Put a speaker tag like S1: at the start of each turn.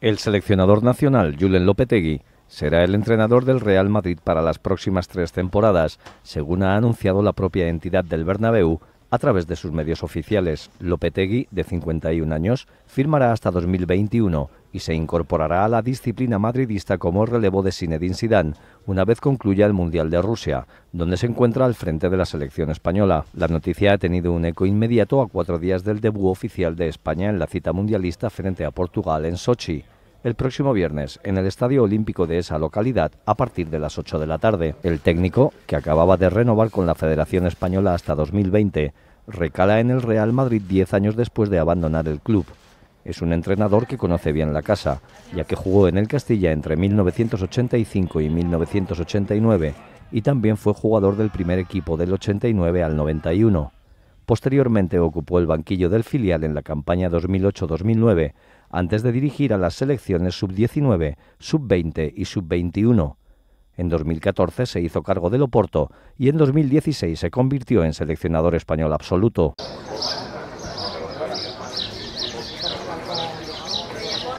S1: El seleccionador nacional, Julen Lopetegui, será el entrenador del Real Madrid para las próximas tres temporadas, según ha anunciado la propia entidad del Bernabéu a través de sus medios oficiales. Lopetegui, de 51 años, firmará hasta 2021 y se incorporará a la disciplina madridista como relevo de sinedin sidán una vez concluya el Mundial de Rusia, donde se encuentra al frente de la selección española. La noticia ha tenido un eco inmediato a cuatro días del debut oficial de España en la cita mundialista frente a Portugal en Sochi el próximo viernes en el Estadio Olímpico de esa localidad a partir de las 8 de la tarde. El técnico, que acababa de renovar con la Federación Española hasta 2020, recala en el Real Madrid 10 años después de abandonar el club. Es un entrenador que conoce bien la casa, ya que jugó en el Castilla entre 1985 y 1989 y también fue jugador del primer equipo del 89 al 91. Posteriormente ocupó el banquillo del filial en la campaña 2008-2009, antes de dirigir a las selecciones sub-19, sub-20 y sub-21. En 2014 se hizo cargo del Oporto y en 2016 se convirtió en seleccionador español absoluto. Gracias.